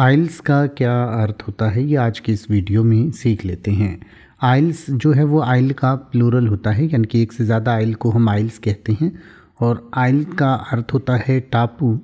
आइल्स का क्या अर्थ होता है ये आज की इस वीडियो में सीख लेते हैं आइल्स जो है वो आइल का प्लूरल होता है यानी कि एक से ज़्यादा आइल को हम आइल्स कहते हैं और आइल का अर्थ होता है टापू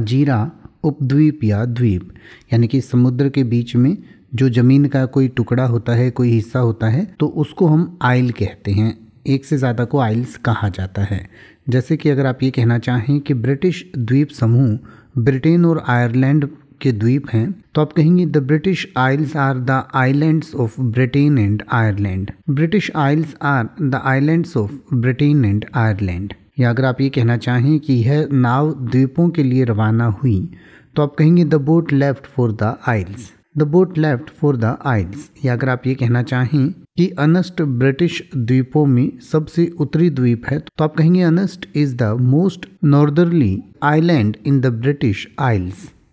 अजीरा उपद्वीप या द्वीप यानी कि समुद्र के बीच में जो ज़मीन का कोई टुकड़ा होता है कोई हिस्सा होता है तो उसको हम आइल कहते हैं एक से ज़्यादा को आइल्स कहा जाता है जैसे कि अगर आप ये कहना चाहें कि ब्रिटिश द्वीप समूह ब्रिटेन और आयरलैंड के द्वीप हैं तो आप कहेंगे the British Isles are the islands of Britain and Ireland British Isles are the islands of Britain and Ireland या अगर आप ये कहना चाहें कि यह नाव द्वीपों के लिए रवाना हुई तो आप कहेंगे the boat left for the isles the boat left for the isles या अगर आप ये कहना चाहें कि अनस्ट ब्रिटिश द्वीपों में सबसे उत्तरी द्वीप है तो आप कहेंगे Unst is the most northerly island in the British IELTS